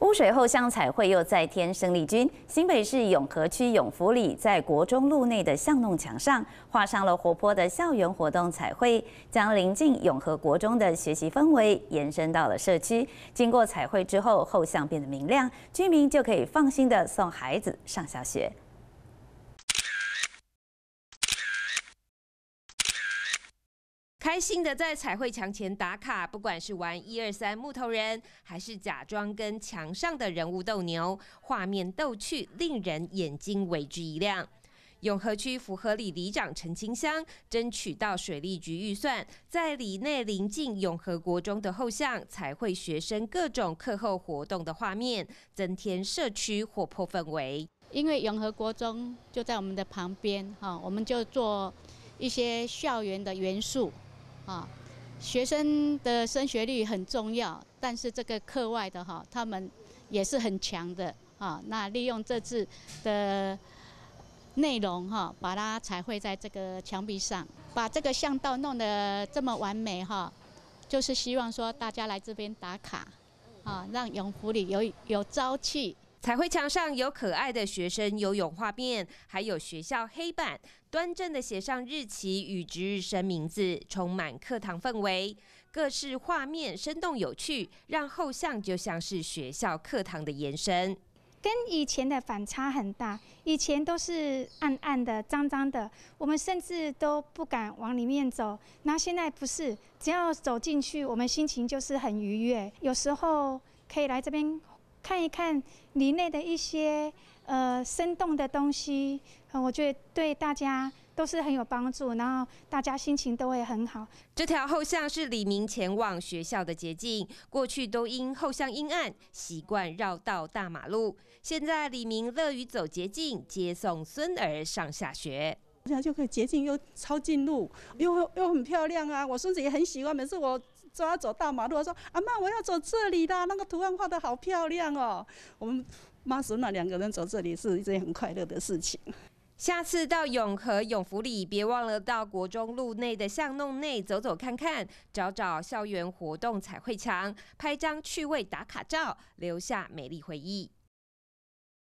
污水后巷彩绘又再添生力军。新北市永和区永福里在国中路内的巷弄墙上，画上了活泼的校园活动彩绘，将临近永和国中的学习氛围延伸到了社区。经过彩绘之后，后巷变得明亮，居民就可以放心地送孩子上小学。开心的在彩绘墙前打卡，不管是玩一二三木头人，还是假装跟墙上的人物斗牛，画面逗趣，令人眼睛为之一亮。永和区福和里里长陈清香争取到水利局预算，在里内临近永和国中的后巷彩绘学生各种课后活动的画面，增添社区活泼氛围。因为永和国中就在我们的旁边，哈，我们就做一些校园的元素。啊，学生的升学率很重要，但是这个课外的哈，他们也是很强的啊。那利用这次的内容哈，把它彩绘在这个墙壁上，把这个巷道弄得这么完美哈，就是希望说大家来这边打卡啊，让永福里有有朝气。彩绘墙上有可爱的学生游泳画面，还有学校黑板端正的写上日期与值日生名字，充满课堂氛围。各式画面生动有趣，让后巷就像是学校课堂的延伸。跟以前的反差很大，以前都是暗暗的、脏脏的，我们甚至都不敢往里面走。那现在不是，只要走进去，我们心情就是很愉悦。有时候可以来这边。看一看里内的一些呃生动的东西，我觉得对大家都是很有帮助，然后大家心情都会很好。这条后巷是李明前往学校的捷径，过去都因后巷阴暗，习惯绕道大马路。现在李明乐于走捷径，接送孙儿上下学。就可以捷径又抄近路，又又很漂亮啊！我孙子也很喜欢，每次我叫要走大马路，他说：“阿妈，我要走这里的，那个图案画的好漂亮哦。”我们妈孙那两个人走这里是一件很快乐的事情。下次到永和永福里，别忘了到国中路内的巷弄内走走看看，找找校园活动彩绘墙，拍张趣味打卡照，留下美丽回忆。